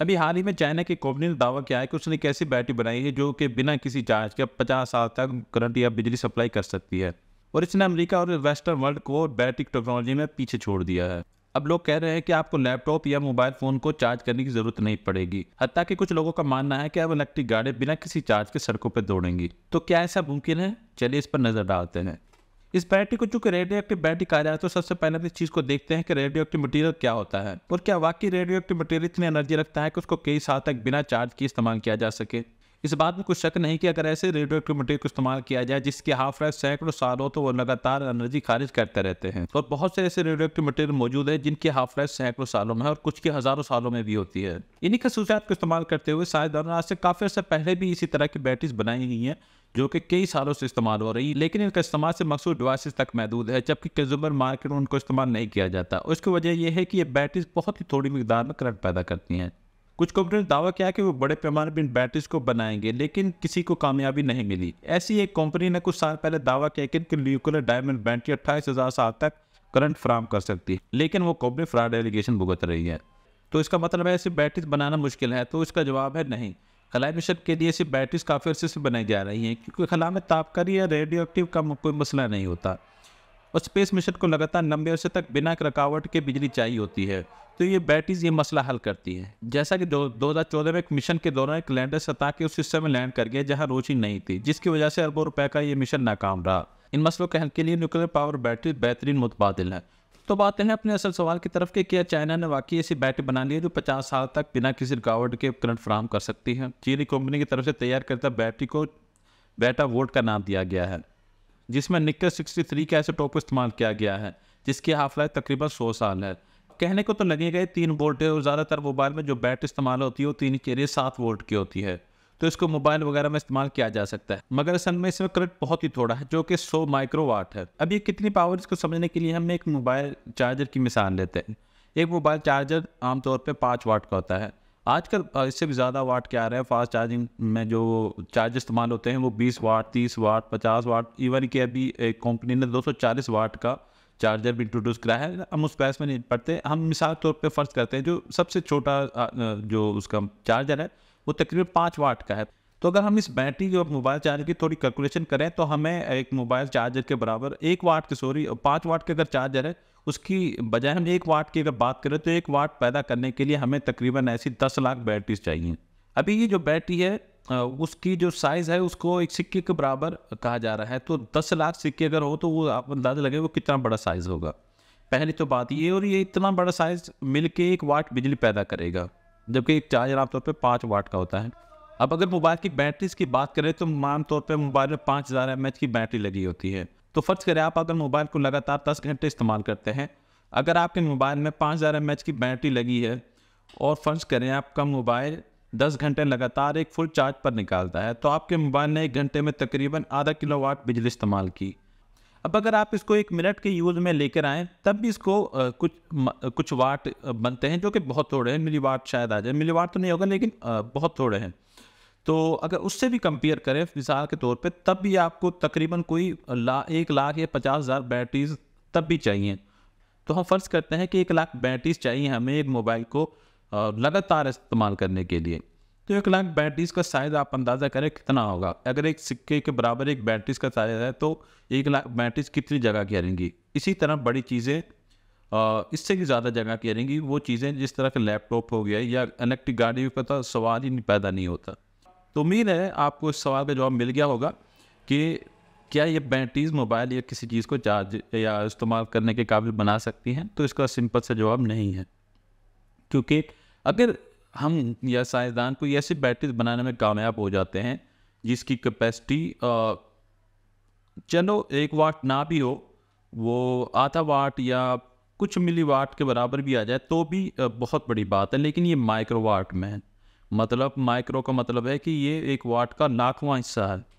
अभी हाल ही में चाइना के कंपनी ने दावा किया है कि उसने एक ऐसी बैटरी बनाई है जो कि बिना किसी चार्ज के पचास साल तक करंट या बिजली सप्लाई कर सकती है और इसने अमेरिका और वेस्टर्न वर्ल्ड को बैटरी टेक्नोलॉजी में पीछे छोड़ दिया है अब लोग कह रहे हैं कि आपको लैपटॉप या मोबाइल फोन को चार्ज करने की जरूरत नहीं पड़ेगी हत्या कि कुछ लोगों का मानना है कि अब इलेक्ट्रिक गाड़ी बिना किसी चार्ज के सड़कों पर दौड़ेंगी तो क्या ऐसा मुमकिन है चलिए इस पर नजर डालते हैं इस बैटरी को चूंकि रेडियो एक्टिव बैटरी कहा जाए तो सबसे पहले तो इस चीज़ को देखते हैं कि रेडियो एक्टिव मटीरियल क्या होता है और क्या वाकई रेडियो एक्टिव मटीरियल इतनी एनर्जी रखता है कि उसको कई साल तक बिना चार्ज के इस्तेमाल किया जा सके इस बात में कुछ शक नहीं कि अगर ऐसे रेडियो एक्टिव मटेरियल को इस्तेमाल किया जाए जिसके हाफ लाइफ सैकड़ों साल हो तो वो लगातार एनर्जी खारिज करते रहते हैं और बहुत से ऐसे रेडियो एक्टिव मटेरियल मौजूद है जिनकी हाफ लाइफ सैकड़ों सालों में है और कुछ की हजारों सालों में भी होती है इन्हीं खसूसियात को इस्तेमाल करते हुए शायद आज से काफी अर्से पहले भी इसी तरह की बैटरीज बनाई गई हैं जो कि कई सालों से इस्तेमाल हो रही है लेकिन इनका इस्तेमाल से मखसूस डिवाइस तक महदूद है जबकि कंज्यूमर मार्केट में उनको इस्तेमाल नहीं किया जाता उसकी वजह यह है कि ये बैटरीज बहुत ही थोड़ी मकदार में करंट पैदा करती हैं कुछ कंपनियों ने दावा किया कि वो बड़े पैमाने पर इन बैटरीज को बनाएंगे लेकिन किसी को कामयाबी नहीं मिली ऐसी एक कंपनी ने कुछ साल पहले दावा किया कि न्यूक्लियर डायमंड बैटरी अट्ठाईस हज़ार साल तक करंट फ्राहम कर सकती है लेकिन वो कंपनी फ्रॉड एलिगेशन भुगत रही है तो इसका मतलब है ऐसी बैटरीज बनाना मुश्किल है तो इसका जवाब है नहीं खलाई मिशन के लिए ऐसी बैटरीज काफ़ी अर्से से बनाई जा रही हैं क्योंकि खला में तापकारी या रेडियो एक्टिव का कोई मसला नहीं होता और स्पेस मिशन को लगातार लंबे अर्से तक बिना रुकावट के बिजली चाहिए होती है तो ये बैटरीज ये मसला हल करती हैं जैसा कि दो हज़ार चौदह में एक मिशन के दौरान एक लैंडर सता के उस हिस्से में लैंड कर गया जहाँ रोची नहीं थी जिसकी वजह से अरबों रुपये का ये मिशन नाकाम रहा इन मसलों के हल के लिए न्यूक्लियर पावर बैटरी बेहतरीन मुतबादल है तो बातें हैं अपने असल सवाल की तरफ कि क्या चाइना ने वाकई ऐसी बैटरी बना ली है जो 50 साल तक बिना किसी रुकावट के करंट फ्राहम कर सकती है चीनी कंपनी की तरफ से तैयार करता बैटरी को बैटा वोल्ट का नाम दिया गया है जिसमें निकल थ्री का ऐसे टॉप इस्तेमाल किया गया है जिसकी हाफ लाइफ तकरीबन सौ साल है कहने को तो लगे गए तीन वोल्ट है और ज़्यादातर मोबाइल में जो बैटरी इस्तेमाल होती है वो तीन के लिए सात वोल्ट की होती है तो इसको मोबाइल वगैरह में इस्तेमाल किया जा सकता है मगर असल में इसमें करंट बहुत ही थोड़ा है जो कि सौ माइक्रोवाट है अब ये कितनी पावर इसको समझने के लिए हम एक मोबाइल चार्जर की मिसाल लेते हैं एक मोबाइल चार्जर आमतौर पर पाँच वाट का होता है आजकल इससे भी ज़्यादा वाट के आ रहे हैं फास्ट चार्जिंग में जो चार्ज इस्तेमाल होते हैं वो बीस वाट तीस वाट पचास वाट इवन कि अभी एक कंपनी ने दो वाट का चार्जर भी इंट्रोड्यूस कराया है हम उस प्राइस में नहीं पढ़ते हम मिसाल तौर पे फ़र्ज़ करते हैं जो सबसे छोटा जो उसका चार्जर है वो तकरीबन पाँच वाट का है तो अगर हम इस बैटरी और मोबाइल चार्जर की थोड़ी कैलकुलेशन करें तो हमें एक मोबाइल चार्जर के बराबर एक वाट के सॉरी पाँच वाट के अगर चार्जर है उसकी बजाय हम एक वाट की अगर बात करें तो एक वाट पैदा करने के लिए हमें तकरीबन ऐसी दस लाख बैटरीज चाहिए अभी ये जो बैटरी है उसकी जो साइज़ है उसको एक सिक्के के बराबर कहा जा रहा है तो दस लाख सिक्के अगर हो तो वो आप अंदाज़ा लगे वो कितना बड़ा साइज़ होगा पहली तो बात ये और ये इतना बड़ा साइज़ मिल के एक वाट बिजली पैदा करेगा जबकि एक चार्जर आमतौर पर पाँच वाट का होता है अब अगर मोबाइल की बैटरीज की बात करें तो आमतौर पर मोबाइल में पाँच हज़ार एम एच की बैटरी लगी होती है तो फ़र्ज़ करें आप अगर मोबाइल को लगातार दस घंटे इस्तेमाल करते हैं अगर आपके मोबाइल में पाँच हज़ार एम एच की बैटरी लगी है और फ़र्ज़ करें आपका मोबाइल दस घंटे लगातार एक फुल चार्ज पर निकालता है तो आपके मोबाइल ने एक घंटे में तकरीबन आधा किलो वाट बिजली इस्तेमाल की अब अगर आप इसको एक मिनट के यूज़ में लेकर आएँ तब भी इसको आ, कुछ म, कुछ वाट बनते हैं जो कि बहुत थोड़े हैं मिली वाट शायद आ जाए मिली वाट तो नहीं होगा लेकिन आ, बहुत थोड़े हैं तो अगर उससे भी कंपेयर करें मिसाल के तौर पे तब भी आपको तकरीबन कोई ला एक लाख या पचास हज़ार बैटरीज तब भी चाहिए तो हम फ़र्ज़ करते हैं कि एक लाख बैटरीज चाहिए हमें एक मोबाइल को लगातार इस्तेमाल करने के लिए तो एक लाख बैटरीज का साइज आप अंदाज़ा करें कितना होगा अगर एक सिक्के के बराबर एक बैटरीज का साइज है तो एक लाख बैटरीज कितनी जगह की घेरेंगी इसी तरह बड़ी चीज़ें इससे भी ज़्यादा जगह की घेरेंगी वो चीज़ें जिस तरह के लैपटॉप हो गया या इलेक्ट्रिक गाड़ी भी पता तो सवाल ही नहीं पैदा नहीं होता तो उम्मीद है आपको इस सवाल का जवाब मिल गया होगा कि क्या ये बैटरीज मोबाइल या किसी चीज़ को चार्ज या इस्तेमाल करने के काबिल बना सकती हैं तो इसका सिंपल सा जवाब नहीं है क्योंकि अगर हम या साइंसदान कोई ऐसी बैटरी बनाने में कामयाब हो जाते हैं जिसकी कैपेसिटी चलो एक वाट ना भी हो वो आधा वाट या कुछ मिली वाट के बराबर भी आ जाए तो भी बहुत बड़ी बात है लेकिन ये माइक्रो वाट में है मतलब माइक्रो का मतलब है कि ये एक वाट का लाखवा हिस्सा है